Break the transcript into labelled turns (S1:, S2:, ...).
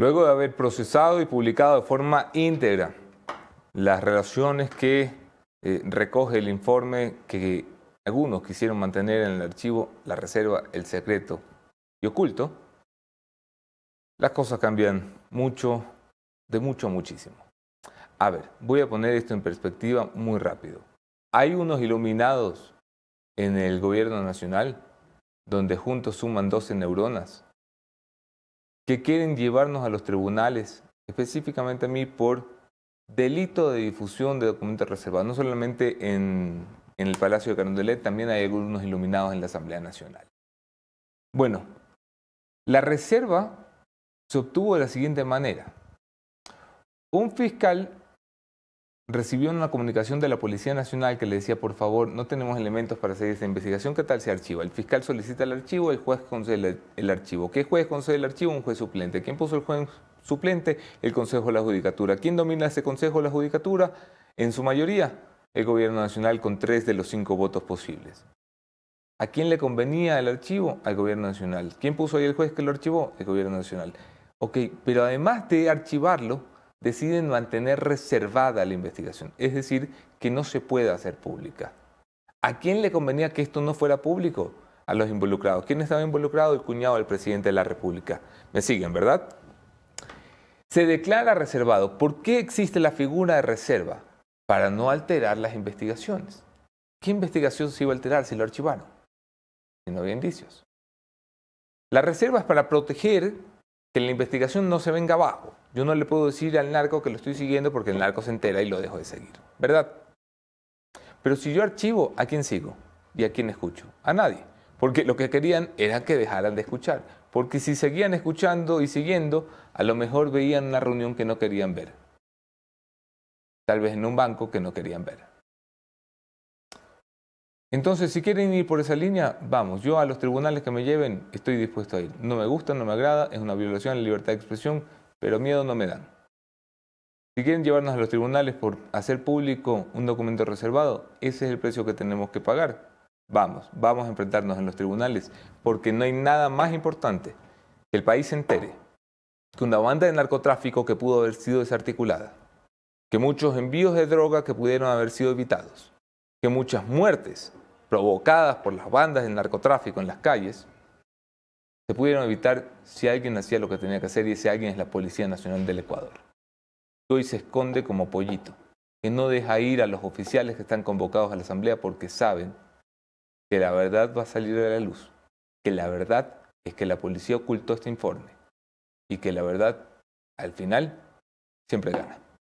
S1: Luego de haber procesado y publicado de forma íntegra las relaciones que eh, recoge el informe que algunos quisieron mantener en el archivo, la reserva, el secreto y oculto, las cosas cambian mucho, de mucho a muchísimo. A ver, voy a poner esto en perspectiva muy rápido. Hay unos iluminados en el gobierno nacional donde juntos suman 12 neuronas que quieren llevarnos a los tribunales, específicamente a mí, por delito de difusión de documentos reservados, no solamente en, el Palacio de Carondelet, también hay algunos iluminados en la Asamblea Nacional. Bueno, la reserva se obtuvo de la siguiente manera. Un fiscal recibió una comunicación de la Policía Nacional que le decía, por favor, no tenemos elementos para hacer esta investigación, ¿qué tal se archiva? El fiscal solicita el archivo, el juez concede el archivo. ¿Qué juez concede el archivo? Un juez suplente. ¿Quién puso el juez suplente? El Consejo de la Judicatura. ¿Quién domina ese Consejo de la Judicatura? En su mayoría, el Gobierno Nacional con tres de los cinco votos posibles. ¿A quién le convenía el archivo? Al Gobierno Nacional. ¿Quién puso ahí el juez que lo archivó? El Gobierno Nacional. Ok, pero además de archivarlo, deciden mantener reservada la investigación, es decir, que no se pueda hacer pública. ¿A quién le convenía que esto no fuera público? A los involucrados. ¿Quién estaba involucrado? El cuñado del presidente de la República. Me siguen, ¿verdad? Se declara reservado. ¿Por qué existe la figura de reserva? Para no alterar las investigaciones. ¿Qué investigación se iba a alterar si lo archivaron? Si no había indicios. La reserva es para proteger que la investigación no se venga abajo. Yo no le puedo decir al narco que lo estoy siguiendo porque el narco se entera y lo dejo de seguir, ¿verdad? Pero si yo archivo, ¿a quién sigo? ¿Y a quién escucho? A nadie. Porque lo que querían era que dejaran de escuchar. Porque si seguían escuchando y siguiendo, a lo mejor veían una reunión que no querían ver. Tal vez en un banco que no querían ver. Entonces, si quieren ir por esa línea, vamos, yo a los tribunales que me lleven estoy dispuesto a ir. No me gusta, no me agrada, es una violación a la libertad de expresión, pero miedo no me dan. Si quieren llevarnos a los tribunales por hacer público un documento reservado, ese es el precio que tenemos que pagar. Vamos, vamos a enfrentarnos en los tribunales, porque no hay nada más importante que el país se entere que una banda de narcotráfico que pudo haber sido desarticulada, que muchos envíos de droga que pudieron haber sido evitados, que muchas muertes provocadas por las bandas del narcotráfico en las calles, se pudieron evitar si alguien hacía lo que tenía que hacer y ese alguien es la Policía Nacional del Ecuador. Hoy se esconde como pollito, que no deja ir a los oficiales que están convocados a la asamblea porque saben que la verdad va a salir a la luz, que la verdad es que la policía ocultó este informe y que la verdad al final siempre gana.